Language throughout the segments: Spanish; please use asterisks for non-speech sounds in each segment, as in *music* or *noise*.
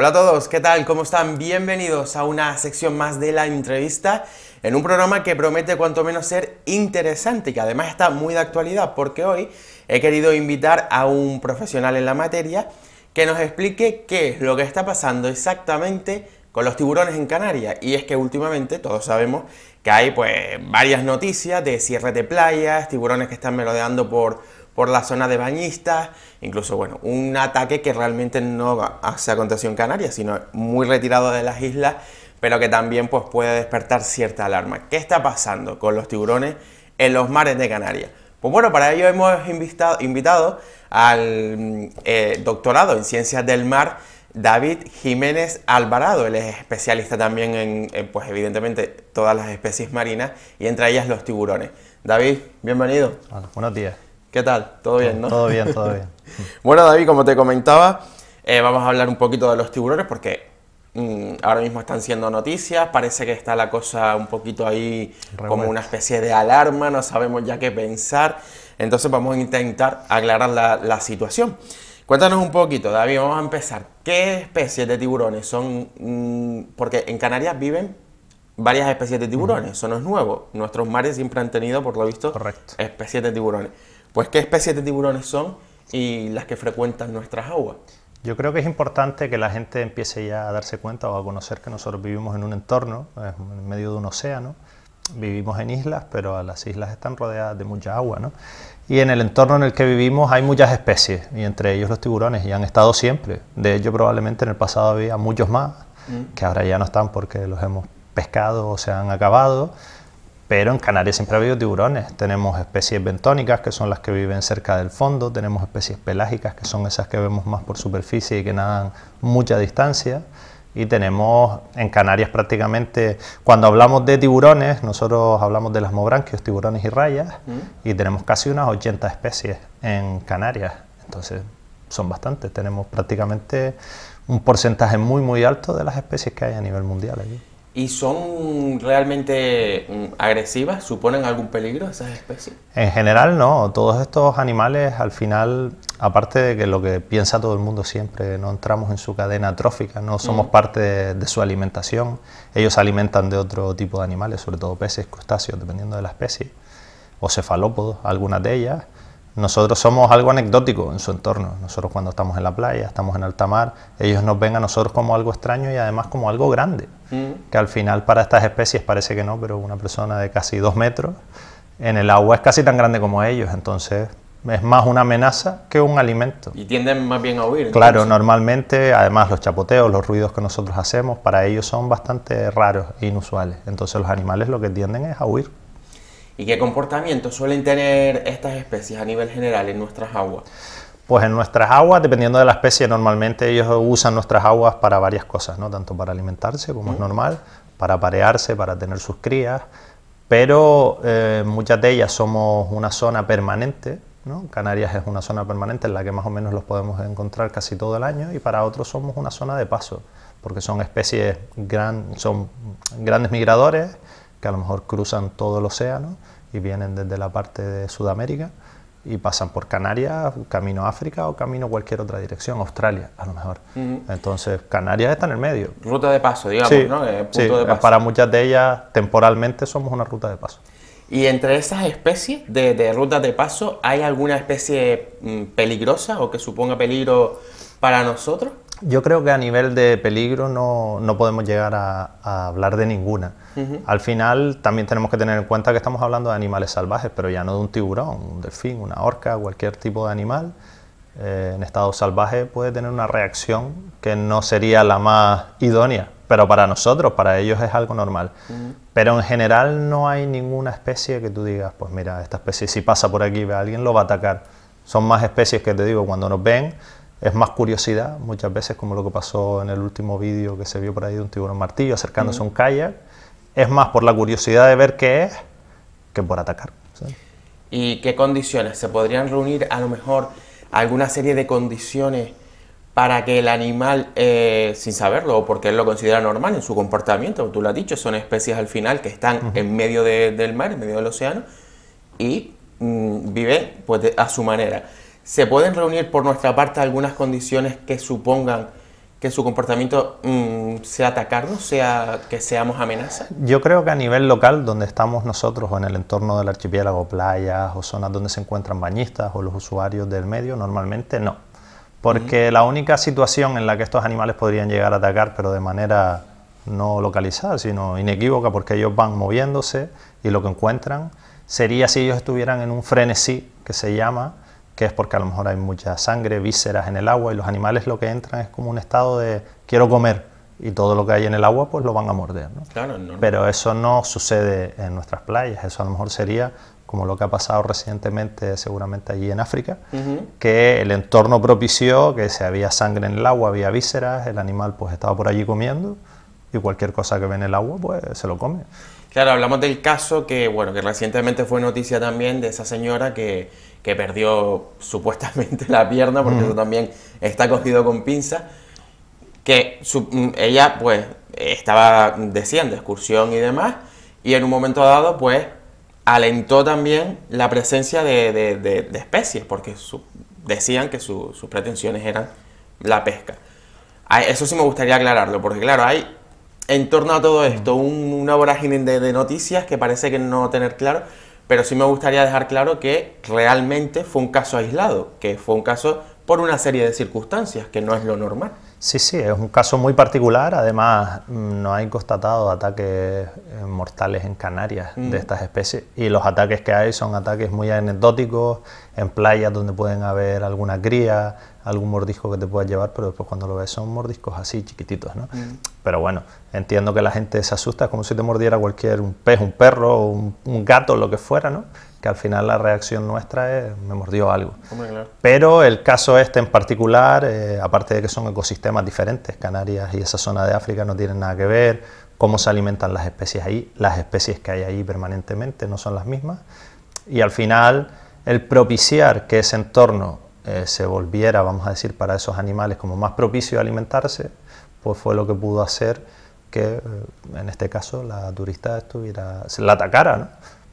Hola a todos, ¿qué tal? ¿Cómo están? Bienvenidos a una sección más de la entrevista en un programa que promete cuanto menos ser interesante y que además está muy de actualidad porque hoy he querido invitar a un profesional en la materia que nos explique qué es lo que está pasando exactamente con los tiburones en Canarias. Y es que últimamente todos sabemos que hay pues varias noticias de cierre de playas, tiburones que están merodeando por por la zona de bañistas, incluso, bueno, un ataque que realmente no se aconteció en Canarias, sino muy retirado de las islas, pero que también pues, puede despertar cierta alarma. ¿Qué está pasando con los tiburones en los mares de Canarias? Pues bueno, para ello hemos invitado, al eh, doctorado en ciencias del mar David Jiménez Alvarado. Él es especialista también en, pues evidentemente, todas las especies marinas y entre ellas los tiburones. David, bienvenido. buenos días. ¿Qué tal? ¿Todo bien, no? Todo bien, todo bien. *laughs* bueno, David, como te comentaba, eh, vamos a hablar un poquito de los tiburones porque mm, ahora mismo están siendo noticias, parece que está la cosa un poquito ahí como una especie de alarma, no sabemos ya qué pensar, entonces vamos a intentar aclarar la, situación. Cuéntanos un poquito, David, vamos a empezar. ¿Qué especies de tiburones son? Mm, porque en Canarias viven varias especies de tiburones, eso no es nuevo. Nuestros mares siempre han tenido, por lo visto, especies de tiburones pues qué especies de tiburones son y las que frecuentan nuestras aguas. Yo creo que es importante que la gente empiece ya a darse cuenta o a conocer que nosotros vivimos en un entorno, eh, en medio de un océano, vivimos en islas, pero las islas están rodeadas de mucha agua, Y en el entorno en el que vivimos hay muchas especies, y entre ellos los tiburones, y han estado siempre. De ellos probablemente en el pasado había muchos más, mm. que ahora ya no están porque los hemos pescado o se han acabado, pero en Canarias siempre ha habido tiburones. Tenemos especies bentónicas, que son las que viven cerca del fondo. Tenemos especies pelágicas, que son esas que vemos más por superficie y que nadan mucha distancia. Y tenemos en Canarias prácticamente, cuando hablamos de tiburones, nosotros hablamos de las mobranquios, tiburones y rayas, mm. y tenemos casi unas 80 especies en Canarias. Entonces, son bastantes. Tenemos prácticamente un porcentaje muy, muy alto de las especies que hay a nivel mundial allí. ¿Y son realmente mm, agresivas? ¿Suponen algún peligro esas especies? En general no, todos estos animales al final, aparte de que lo que piensa todo el mundo siempre, no entramos en su cadena trófica, no somos mm. parte de, su alimentación, ellos alimentan de otro tipo de animales, sobre todo peces, crustáceos, dependiendo de la especie, o cefalópodos, algunas de ellas, nosotros somos algo anecdótico en su entorno. Nosotros cuando estamos en la playa, estamos en alta mar, ellos nos ven a nosotros como algo extraño y además como algo grande. Mm. Que al final para estas especies parece que no, pero una persona de casi dos metros en el agua es casi tan grande como ellos. Entonces es más una amenaza que un alimento. Y tienden más bien a huir. Claro, normalmente, además los chapoteos, los ruidos que nosotros hacemos, para ellos son bastante raros e inusuales. Entonces los animales lo que tienden es a huir. ¿Y qué comportamiento suelen tener estas especies a nivel general en nuestras aguas? Pues en nuestras aguas, dependiendo de la especie, normalmente ellos usan nuestras aguas para varias cosas, ¿no? Tanto para alimentarse, como es normal, para parearse, para tener sus crías, pero eh, muchas de ellas somos una zona permanente, Canarias es una zona permanente en la que más o menos los podemos encontrar casi todo el año y para otros somos una zona de paso, porque son especies gran, son grandes migradores, que a lo mejor cruzan todo el océano y vienen desde la parte de Sudamérica y pasan por Canarias, camino a África o camino a cualquier otra dirección, Australia a lo mejor. Entonces, Canarias está en el medio. Ruta de paso, digamos, eh, Para muchas de ellas, temporalmente, somos una ruta de paso. ¿Y entre esas especies de rutas de paso, hay alguna especie mm, peligrosa o que suponga peligro para nosotros? Yo creo que a nivel de peligro no, podemos llegar a, hablar de ninguna. Al final también tenemos que tener en cuenta que estamos hablando de animales salvajes, pero ya no de un tiburón, un delfín, una orca, cualquier tipo de animal. Eh, en estado salvaje puede tener una reacción que no sería la más idónea, pero para nosotros, para ellos es algo normal. Pero en general no hay ninguna especie que tú digas, pues mira, esta especie si pasa por aquí ve alguien lo va a atacar. Son más especies que te digo, cuando nos ven, es más curiosidad, muchas veces como lo que pasó en el último vídeo que se vio por ahí de un tiburón martillo acercándose a un kayak, es más por la curiosidad de ver qué es que por atacar. ¿Y qué condiciones? ¿Se podrían reunir a lo mejor alguna serie de condiciones para que el animal, eh, sin saberlo o porque él lo considera normal en su comportamiento, tú lo has dicho, son especies al final que están en medio del mar, en medio del océano, y mm, vive pues, a su manera? ¿Se pueden reunir por nuestra parte algunas condiciones que supongan que su comportamiento mm, sea atacarnos, sea que seamos amenaza? Yo creo que a nivel local, donde estamos nosotros o en el entorno del archipiélago, playas o zonas donde se encuentran bañistas o los usuarios del medio, normalmente no. Porque la única situación en la que estos animales podrían llegar a atacar, pero de manera no localizada, sino inequívoca, porque ellos van moviéndose y lo que encuentran, sería si ellos estuvieran en un frenesí que se llama, que es porque a lo mejor hay mucha sangre, vísceras en el agua y los animales lo que entran es como un estado de quiero comer y todo lo que hay en el agua pues lo van a morder. Claro, Pero eso no sucede en nuestras playas, eso a lo mejor sería como lo que ha pasado recientemente seguramente allí en África, que el entorno propició que se había sangre en el agua, había vísceras, el animal pues estaba por allí comiendo y cualquier cosa que ve en el agua pues se lo come. Claro, hablamos del caso que bueno, que recientemente fue noticia también de esa señora que que perdió supuestamente la pierna, porque eso también está cogido con pinza, que mm, ella pues estaba haciendo excursión y demás, y en un momento dado pues alentó también la presencia de, especies, porque decían que sus pretensiones eran la pesca. Eso sí me gustaría aclararlo, porque claro, hay en torno a todo esto una vorágine de, noticias que parece que no tener claro. Pero sí me gustaría dejar claro que realmente fue un caso aislado, que fue un caso por una serie de circunstancias, que no es lo normal. Sí, sí, es un caso muy particular. Además, mm, no hay constatado ataques eh, mortales en Canarias de mm. estas especies. Y los ataques que hay son ataques muy anecdóticos, en playas donde pueden haber alguna cría, algún mordisco que te puedas llevar, pero después cuando lo ves son mordiscos así, chiquititos. ¿no? Mm. Pero bueno, entiendo que la gente se asusta, como si te mordiera cualquier pez, un perro, un, un gato, lo que fuera, ¿no? que al final la reacción nuestra es, me mordió algo. Pero el caso este en particular, eh, aparte de que son ecosistemas diferentes, Canarias y esa zona de África no tienen nada que ver, cómo se alimentan las especies ahí, las especies que hay ahí permanentemente no son las mismas, y al final el propiciar que ese entorno eh, se volviera, vamos a decir, para esos animales como más propicio a alimentarse, pues fue lo que pudo hacer que eh, en este caso la turista estuviera, se la atacara, ¿no?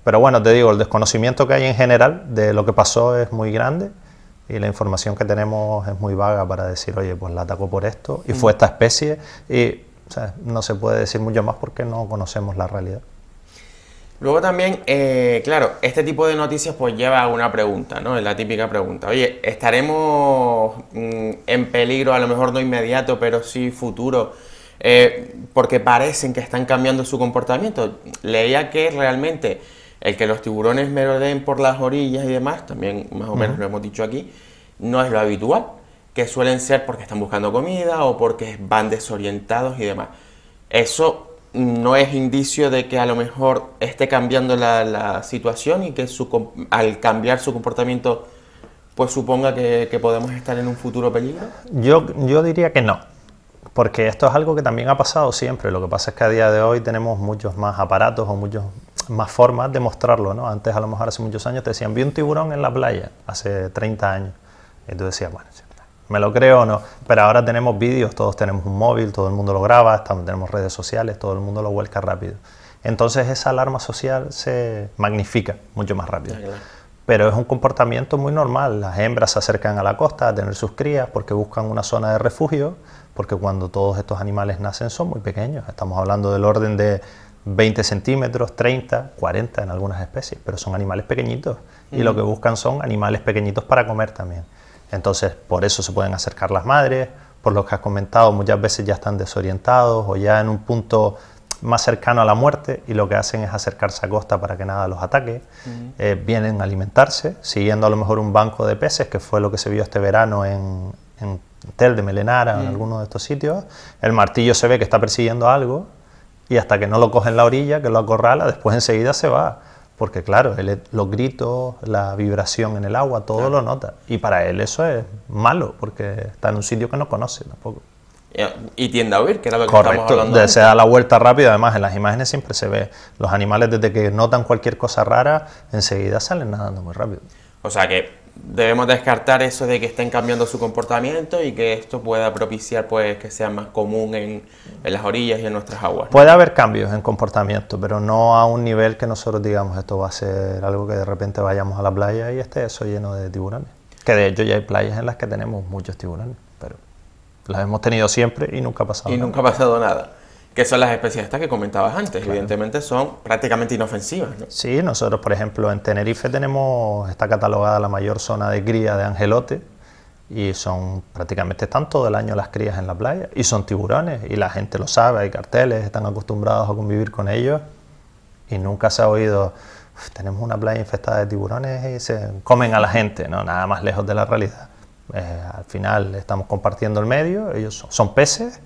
Pero bueno, te digo, el desconocimiento que hay en general de lo que pasó es muy grande y la información que tenemos es muy vaga para decir, oye, pues la atacó por esto y fue mm. esta especie y no se puede decir mucho más porque no conocemos la realidad. Luego también, eh, claro, este tipo de noticias pues lleva a una pregunta, ¿no? Es la típica pregunta. Oye, ¿estaremos mm, en peligro, a lo mejor no inmediato, pero sí futuro? Eh, porque parecen que están cambiando su comportamiento. Leía que realmente el que los tiburones merodeen por las orillas y demás, también más o menos lo hemos dicho aquí, no es lo habitual, que suelen ser porque están buscando comida o porque van desorientados y demás. Eso no es indicio de que a lo mejor esté cambiando la, situación y que su, al cambiar su comportamiento pues suponga que, que podemos estar en un futuro peligro? Yo, yo diría que no porque esto es algo que también ha pasado siempre. Lo que pasa es que a día de hoy tenemos muchos más aparatos o muchos más formas de mostrarlo. ¿no? Antes, a lo mejor hace muchos años, te decían, vi un tiburón en la playa hace 30 años. Y tú decías, bueno, me lo creo o no. Pero ahora tenemos vídeos, todos tenemos un móvil, todo el mundo lo graba, tenemos redes sociales, todo el mundo lo vuelca rápido. Entonces esa alarma social se magnifica mucho más rápido. Ah, pero es un comportamiento muy normal. Las hembras se acercan a la costa a tener sus crías porque buscan una zona de refugio, porque cuando todos estos animales nacen son muy pequeños. Estamos hablando del orden de 20 centímetros, 30, 40 en algunas especies, pero son animales pequeñitos y lo que buscan son animales pequeñitos para comer también. Entonces, por eso se pueden acercar las madres, por lo que has comentado, muchas veces ya están desorientados o ya en un punto más cercano a la muerte y lo que hacen es acercarse a costa para que nada los ataque. Eh, vienen a alimentarse, siguiendo a lo mejor un banco de peces, que fue lo que se vio este verano en, Tel de Melenara en alguno de estos sitios. El martillo se ve que está persiguiendo algo y hasta que no lo cogen la orilla, que lo acorrala, después enseguida se va. Porque claro, los gritos, la vibración en el agua, todo lo nota. Y para él eso es malo, porque está en un sitio que no conoce tampoco y tiende a huir, que era lo que estamos hablando. Correcto, se da la vuelta rápido, además en las imágenes siempre se ve los animales desde que notan cualquier cosa rara, enseguida salen nadando muy rápido. O sea que debemos descartar eso de que estén cambiando su comportamiento y que esto pueda propiciar pues que sea más común en, en las orillas y en nuestras aguas. Puede haber cambios en comportamiento, pero no a un nivel que nosotros digamos esto va a ser algo que de repente vayamos a la playa y esté eso lleno de tiburones. Que de hecho ya hay playas en las que tenemos muchos tiburones, pero... Las hemos tenido siempre y nunca ha pasado y nada. Y nunca ha pasado nada. Que son las especies estas que comentabas antes. Evidentemente son prácticamente inofensivas. ¿no? Sí, nosotros, por ejemplo, en Tenerife tenemos, está catalogada la mayor zona de cría de angelote y son prácticamente están todo el año las crías en la playa y son tiburones y la gente lo sabe, hay carteles, están acostumbrados a convivir con ellos y nunca se ha oído tenemos una playa infestada de tiburones y se comen a la gente, no nada más lejos de la realidad. Eh, al final estamos compartiendo el medio, ellos son, peces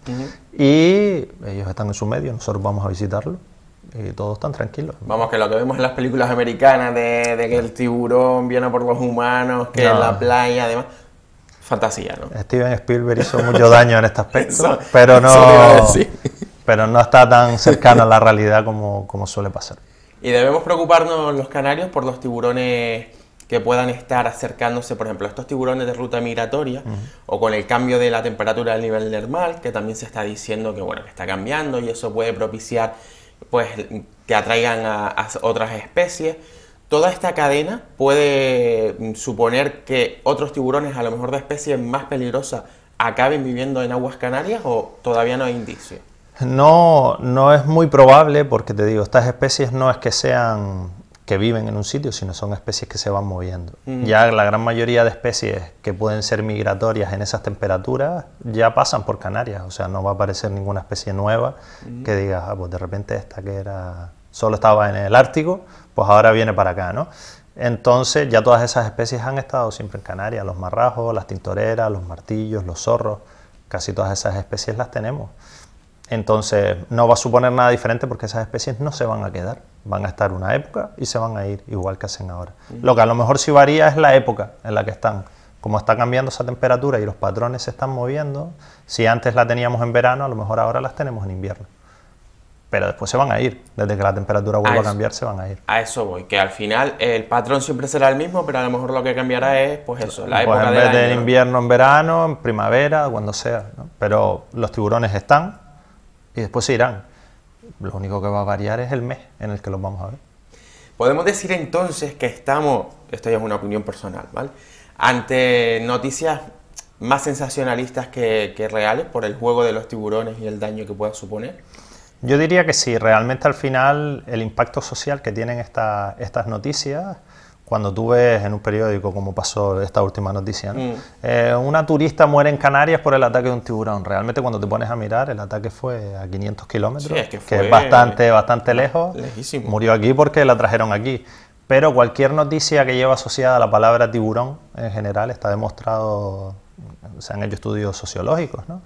y ellos están en su medio, nosotros vamos a visitarlo y todos están tranquilos. Vamos, que lo que vemos en las películas americanas de, que el tiburón viene por los humanos, que en la playa, además. Fantasía, ¿no? Steven Spielberg hizo mucho daño en este aspecto, pero, no, pero no está tan cercano a la realidad como, como suele pasar. Y debemos preocuparnos los canarios por los tiburones que puedan estar acercándose, por ejemplo, a estos tiburones de ruta migratoria o con el cambio de la temperatura del nivel normal, que también se está diciendo que bueno, que está cambiando y eso puede propiciar pues que atraigan a, otras especies. Toda esta cadena puede mm, suponer que otros tiburones, a lo mejor de especies más peligrosas, acaben viviendo en aguas canarias o todavía no hay indicio? No, no es muy probable porque te digo, estas especies no es que sean viven en un sitio, sino son especies que se van moviendo. Ya la gran mayoría de especies que pueden ser migratorias en esas temperaturas ya pasan por Canarias, o sea, no va a aparecer ninguna especie nueva que diga, ah, pues de repente esta que era solo estaba en el Ártico, pues ahora viene para acá, ¿no? Entonces ya todas esas especies han estado siempre en Canarias, los marrajos, las tintoreras, los martillos, los zorros, casi todas esas especies las tenemos. Entonces no va a suponer nada diferente porque esas especies no se van a quedar, van a estar una época y se van a ir igual que hacen ahora. Mm. Lo que a lo mejor sí varía es la época en la que están. Como está cambiando esa temperatura y los patrones se están moviendo, si antes la teníamos en verano, a lo mejor ahora las tenemos en invierno pero después se van a ir. Desde que la temperatura vuelva a, cambiar, se van a ir. A eso voy, que al final el patrón siempre será el mismo, pero a lo mejor lo que cambiará es, pues eso, la pues en vez de de invierno, en verano, en primavera, cuando sea. Pero los tiburones están, y después se irán. Lo único que va a variar es el mes en el que los vamos a ver. Podemos decir entonces que estamos, esto ya es una opinión personal, ¿vale? Ante noticias más sensacionalistas que, reales por el juego de los tiburones y el daño que pueda suponer. Yo diría que sí, realmente al final el impacto social que tienen estas noticias cuando tú ves en un periódico, como pasó esta última noticia, mm. eh, una turista muere en Canarias por el ataque de un tiburón. Realmente cuando te pones a mirar, el ataque fue a 500 kilómetros, que, es bastante, bastante lejos. Murió aquí porque la trajeron aquí. Pero cualquier noticia que lleva asociada a la palabra tiburón en general está demostrado, se han hecho estudios sociológicos, ¿no?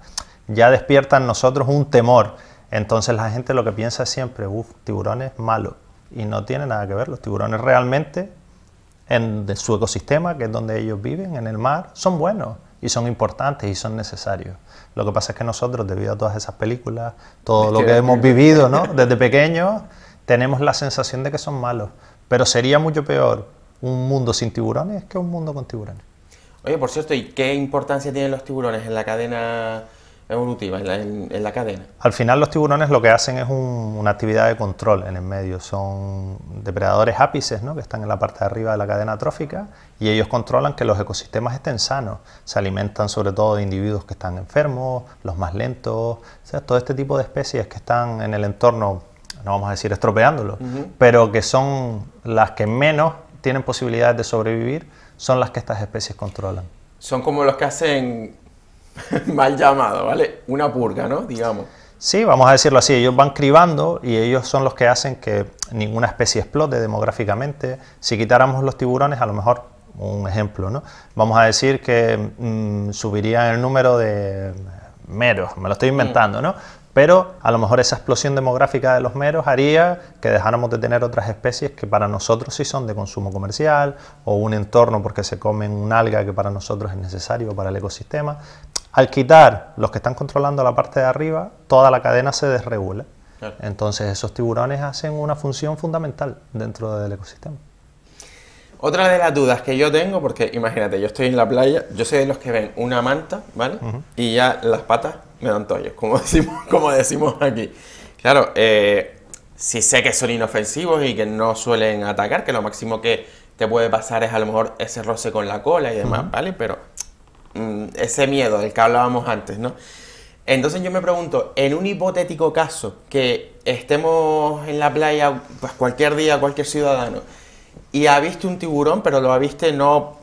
ya despiertan nosotros un temor. Entonces la gente lo que piensa es siempre, uff, tiburones malo Y no tiene nada que ver, los tiburones realmente en su ecosistema, que es donde ellos viven, en el mar, son buenos y son importantes y son necesarios. Lo que pasa es que nosotros, debido a todas esas películas, todo lo que hemos vivido ¿no? *laughs* desde pequeños, tenemos la sensación de que son malos. Pero sería mucho peor un mundo sin tiburones que un mundo con tiburones. Oye, por cierto, ¿y qué importancia tienen los tiburones en la cadena evolutiva en la, cadena. Al final los tiburones lo que hacen es una actividad de control en el medio, son depredadores ápices ¿no? que están en la parte de arriba de la cadena trófica y ellos controlan que los ecosistemas estén sanos, se alimentan sobre todo de individuos que están enfermos, los más lentos, o sea, todo este tipo de especies que están en el entorno, no vamos a decir estropeándolo, pero que son las que menos tienen posibilidades de sobrevivir, son las que estas especies controlan. Son como los que hacen *laughs* mal llamado, ¿vale? Una purga, ¿no? Digamos. Sí, vamos a decirlo así, ellos van cribando y ellos son los que hacen que ninguna especie explote demográficamente. Si quitáramos los tiburones, a lo mejor, un ejemplo, ¿no? Vamos a decir que mm, subiría el número de meros, me lo estoy inventando, ¿no? Pero a lo mejor esa explosión demográfica de los meros haría que dejáramos de tener otras especies que para nosotros sí son de consumo comercial o un entorno porque se comen un alga que para nosotros es necesario para el ecosistema. Al quitar los que están controlando la parte de arriba, toda la cadena se desregula. Entonces esos tiburones hacen una función fundamental dentro del ecosistema. Otra de las dudas que yo tengo, porque imagínate, yo estoy en la playa, yo soy de los que ven una manta, ¿vale? Y ya las patas me dan tollos, *laughs* como decimos, aquí. Claro, eh, si sé que son inofensivos y que no suelen atacar, que lo máximo que te puede pasar es a lo mejor ese roce con la cola y demás, ¿vale? Pero Mm, ese miedo del que hablábamos antes, ¿no? Entonces yo me pregunto, en un hipotético caso que estemos en la playa, pues cualquier día, cualquier ciudadano, y ha visto un tiburón, pero lo ha visto no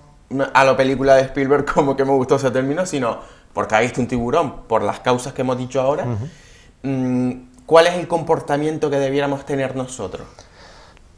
a la película de Spielberg *laughs* como que me gustó ese término, sino porque ha visto un tiburón, por las causas que hemos dicho ahora, mm, ¿cuál es el comportamiento que debiéramos tener nosotros?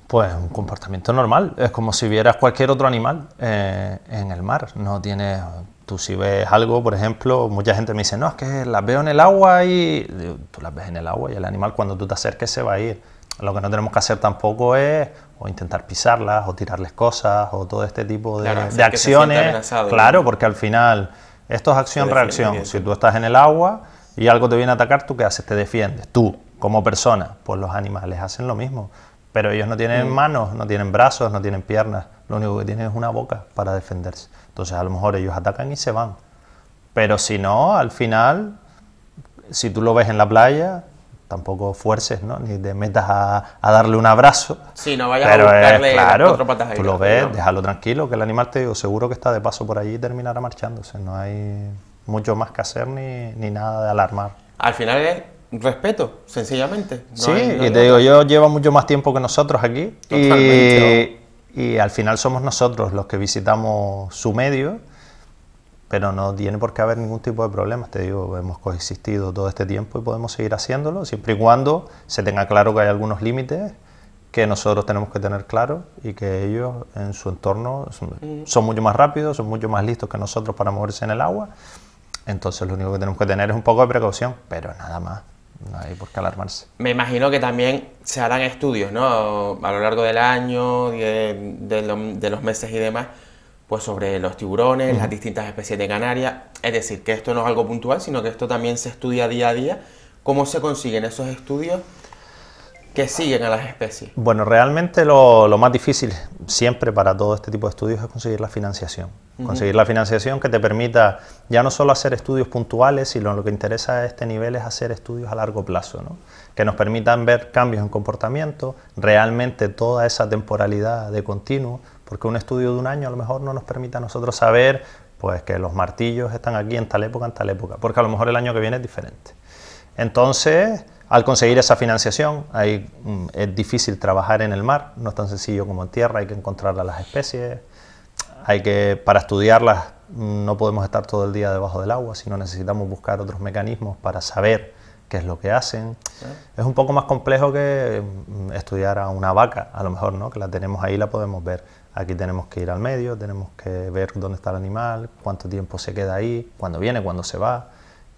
Pues un comportamiento normal, es como si vieras cualquier otro animal eh, en el mar, no tienes... Tú si ves algo, por ejemplo, mucha gente me dice, no, es que las veo en el agua y... tú las ves en el agua y el animal cuando tú te acerques se va a ir. Lo que no tenemos que hacer tampoco es o intentar pisarlas o tirarles cosas o todo este tipo de, de acciones. Claro, porque al final esto es acción-reacción. Si tú estás en el agua y algo te viene a atacar, ¿tú qué haces? Te defiendes. Tú, como persona, pues los animales hacen lo mismo. Pero ellos no tienen mm. manos, no tienen brazos, no tienen piernas. Lo único que tienen es una boca para defenderse. Entonces a lo mejor ellos atacan y se van. Pero si no, al final, si tú lo ves en la playa, tampoco fuerces, ¿no? Ni te metas a, darle un abrazo. Sí, no vayas a buscarle es, claro, Tú lo ves, déjalo tranquilo, que el animal te digo, seguro que está de paso por allí y terminará marchándose. No hay mucho más que hacer ni, ni nada de alarmar. Al final Respeto, sencillamente. sí, y te digo, yo llevo mucho más tiempo que nosotros aquí. Y, al final somos nosotros los que visitamos su medio, pero no tiene por qué haber ningún tipo de problema. Te digo, hemos coexistido todo este tiempo y podemos seguir haciéndolo, siempre y cuando se tenga claro que hay algunos límites que nosotros tenemos que tener claro y que ellos en su entorno son, mm. son mucho más rápidos, son mucho más listos que nosotros para moverse en el agua. Entonces lo único que tenemos que tener es un poco de precaución, pero nada más. No hay por qué alarmarse. Me imagino que también se harán estudios, ¿no? A lo largo del año, de, los meses y demás, pues sobre los tiburones, las distintas especies de Canarias. Es decir, que esto no es algo puntual, sino que esto también se estudia día a día. ¿Cómo se consiguen esos estudios que siguen a las especies? Bueno, realmente lo, más difícil siempre para todo este tipo de estudios es conseguir la financiación. Conseguir la financiación que te permita ya no solo hacer estudios puntuales, sino lo que interesa a este nivel es hacer estudios a largo plazo, ¿no? que nos permitan ver cambios en comportamiento, realmente toda esa temporalidad de continuo, porque un estudio de un año a lo mejor no nos permite a nosotros saber pues que los martillos están aquí en tal época, en tal época, porque a lo mejor el año que viene es diferente. Entonces, al conseguir esa financiación, mm, es difícil trabajar en el mar, no es tan sencillo como en tierra, hay que encontrar a las especies, hay que, para estudiarlas mm, no podemos estar todo el día debajo del agua, sino necesitamos buscar otros mecanismos para saber qué es lo que hacen. Es un poco más complejo que mm, estudiar a una vaca, a lo mejor, ¿no? que la tenemos ahí, la podemos ver. Aquí tenemos que ir al medio, tenemos que ver dónde está el animal, cuánto tiempo se queda ahí, cuándo viene, cuándo se va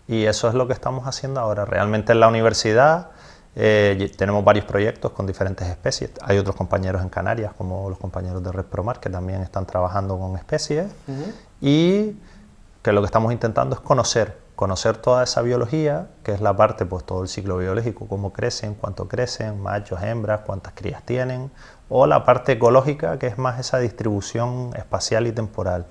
y eso es lo que estamos haciendo ahora. Realmente en la universidad eh, tenemos varios proyectos con diferentes especies. Hay otros compañeros en Canarias, como los compañeros de Red Promar, que también están trabajando con especies y que lo que estamos intentando es conocer, conocer toda esa biología, que es la parte, pues todo el ciclo biológico, cómo crecen, cuánto crecen, machos, hembras, cuántas crías tienen, o la parte ecológica, que es más esa distribución espacial y temporal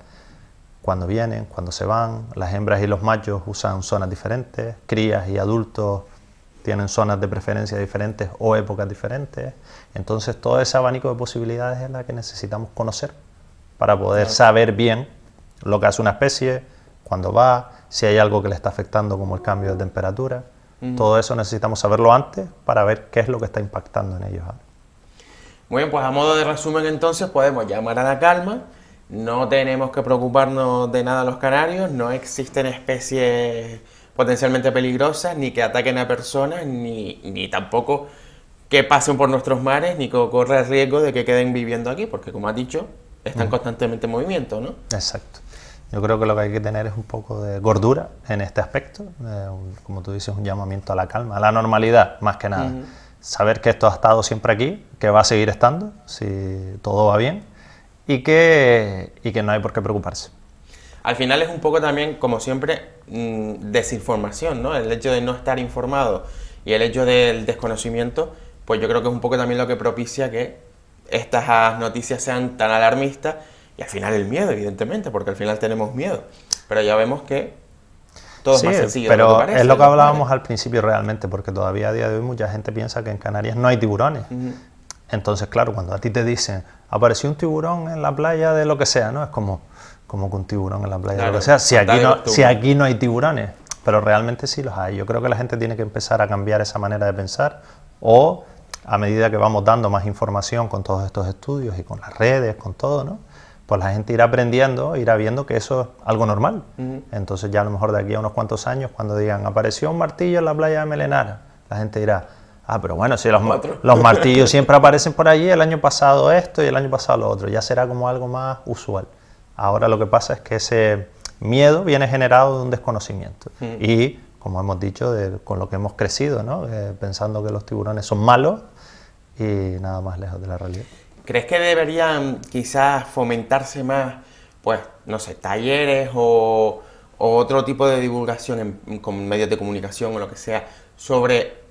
cuando vienen, cuando se van. Las hembras y los machos usan zonas diferentes, crías y adultos tienen zonas de preferencia diferentes o épocas diferentes. Entonces todo ese abanico de posibilidades es la que necesitamos conocer para poder saber bien lo que hace una especie, ...cuando va, si hay algo que le está afectando como el cambio de temperatura. Todo eso necesitamos saberlo antes para ver qué es lo que está impactando en ellos. Muy bien, pues a modo de resumen entonces podemos llamar a la calma, no tenemos que preocuparnos de nada los canarios, no existen especies potencialmente peligrosas, ni que ataquen a personas, ni, ni tampoco que pasen por nuestros mares, ni que corra el riesgo de que queden viviendo aquí, porque como has dicho, están mm. constantemente en movimiento, ¿no? Exacto. Yo creo que lo que hay que tener es un poco de gordura en este aspecto, eh, como tú dices, un llamamiento a la calma, a la normalidad, más que nada. Saber que esto ha estado siempre aquí, que va a seguir estando, si todo va bien y que, que no hay por qué preocuparse. Al final es un poco también, como siempre, mm, desinformación, ¿no? El hecho de no estar informado y el hecho del desconocimiento, pues yo creo que es un poco también lo que propicia que estas noticias sean tan alarmistas y al final el miedo, evidentemente, porque al final tenemos miedo. Pero ya vemos que todo es Pero que es lo que hablábamos al principio realmente, porque todavía a día de hoy mucha gente piensa que en Canarias no hay tiburones. Entonces, claro, cuando a ti te dicen, apareció un tiburón en la playa de lo que sea, ¿no? Es como, como que un tiburón en la playa de lo que sea. Si aquí, no, si aquí no hay tiburones, pero realmente sí los hay. Yo creo que la gente tiene que empezar a cambiar esa manera de pensar o a medida que vamos dando más información con todos estos estudios y con las redes, con todo, ¿no? pues la gente irá aprendiendo, irá viendo que eso es algo normal. Entonces ya a lo mejor de aquí a unos cuantos años, cuando digan, apareció un martillo en la playa de Melenara, la gente dirá, Ah, pero bueno, si los, martillos *laughs* siempre aparecen por allí, el año pasado esto y el año pasado lo otro, ya será como algo más usual. Ahora lo que pasa es que ese miedo viene generado de un desconocimiento. Mm. Y, como hemos dicho, con lo que hemos crecido, ¿no? Eh, pensando que los tiburones son malos y nada más lejos de la realidad. ¿Crees que deberían quizás fomentarse más, pues, no sé, talleres o, otro tipo de divulgación con medios de comunicación o lo que sea sobre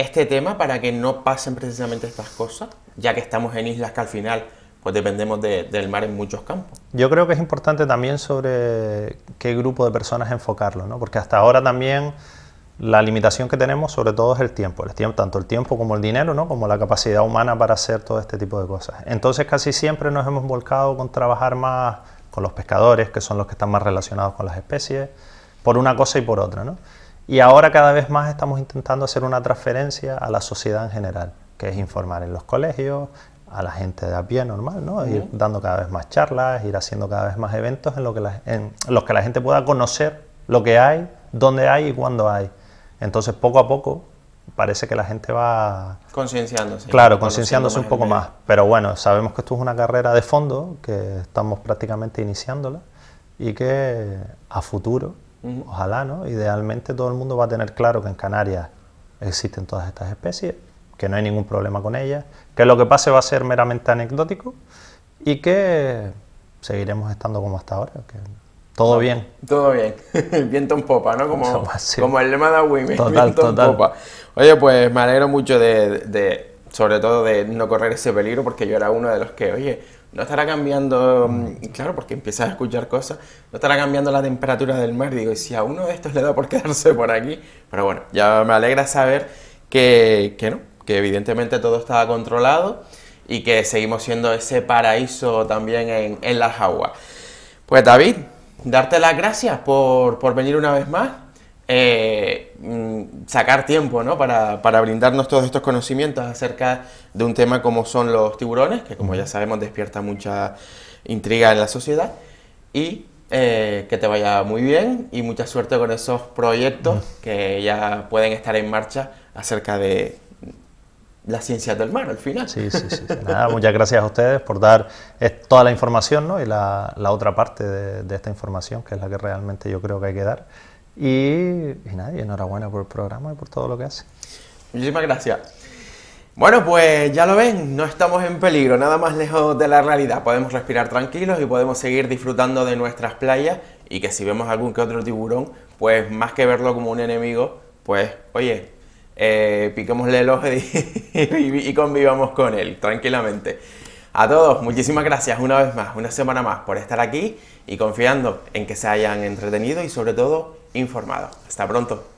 este tema para que no pasen precisamente estas cosas, ya que estamos en islas que al final pues dependemos del mar en muchos campos. Yo creo que es importante también sobre qué grupo de personas enfocarlo, porque hasta ahora también la limitación que tenemos sobre todo es el tiempo, el tiempo tanto el tiempo como el dinero, ¿no? como la capacidad humana para hacer todo este tipo de cosas. Entonces casi siempre nos hemos volcado con trabajar más con los pescadores, que son los que están más relacionados con las especies, por una cosa y por otra. ¿no? Y ahora cada vez más estamos intentando hacer una transferencia a la sociedad en general, que es informar en los colegios, a la gente de a pie normal, ¿no? Ir dando cada vez más charlas, ir haciendo cada vez más eventos en, lo que los que la gente pueda conocer lo que hay, dónde hay y cuándo hay. Entonces, poco a poco, parece que la gente va... Concienciándose. Claro, concienciándose un poco más. Pero bueno, sabemos que esto es una carrera de fondo, que estamos prácticamente iniciándola y que a futuro Ojalá, ¿no? Idealmente todo el mundo va a tener claro que en Canarias existen todas estas especies, que no hay ningún problema con ellas, que lo que pase va a ser meramente anecdótico y que seguiremos estando como hasta ahora. todo bien. Todo bien. *laughs* viento en popa, ¿no? Como, *laughs* el lema de Total, viento total. En popa. Oye, pues me alegro mucho de sobre todo de no correr ese peligro, porque yo era uno de los que, oye, no estará cambiando, mm, claro, porque empiezas a escuchar cosas, no estará cambiando la temperatura del mar, digo, y si a uno de estos le da por *laughs* quedarse por aquí, pero bueno, ya me alegra saber que, que no, que evidentemente todo estaba controlado y que seguimos siendo ese paraíso también en, en las aguas. Pues David, darte las gracias por, por venir una vez más eh, mm, sacar tiempo ¿no? para, para, brindarnos todos estos conocimientos acerca de un tema como son los tiburones, que como ya sabemos despierta mucha intriga en la sociedad, y eh, que te vaya muy bien y mucha suerte con esos proyectos que ya pueden estar en marcha acerca de la ciencia del mar al final. Sí, sí, sí. muchas gracias a ustedes por dar eh, toda la información ¿no? y la, la otra parte de, de esta información, que es la que realmente yo creo que hay que dar. Y, nadie nada, enhorabuena por el programa y por todo lo que hace. Muchísimas gracias. Bueno, pues ya lo ven, no estamos en peligro, nada más lejos de la realidad. Podemos respirar tranquilos y podemos seguir disfrutando de nuestras playas y que si vemos algún que otro tiburón, pues más que verlo como un enemigo, pues oye, eh, piquémosle el ojo y *laughs* convivamos con él tranquilamente. A todos, muchísimas gracias una vez más, una semana más por estar aquí y confiando en que se hayan entretenido y sobre todo informado. Hasta pronto.